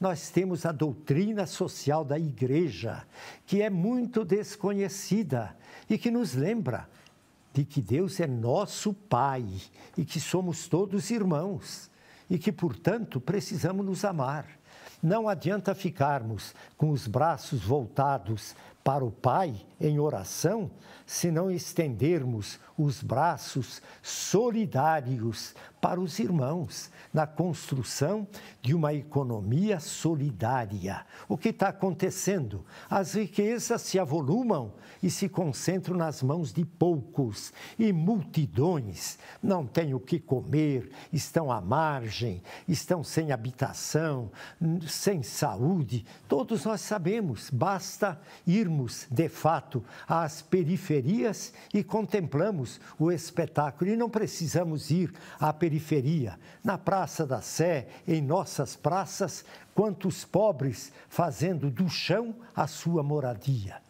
nós temos a doutrina social da igreja, que é muito desconhecida e que nos lembra de que Deus é nosso Pai e que somos todos irmãos e que, portanto, precisamos nos amar. Não adianta ficarmos com os braços voltados para o Pai em oração se não estendermos os braços solidários para os irmãos na construção de uma economia solidária. O que está acontecendo? As riquezas se avolumam e se concentram nas mãos de poucos e multidões não têm o que comer, estão à margem, estão sem habitação, sem saúde. Todos nós sabemos, basta ir irmos, de fato, às periferias e contemplamos o espetáculo. E não precisamos ir à periferia. Na Praça da Sé, em nossas praças, quantos pobres fazendo do chão a sua moradia.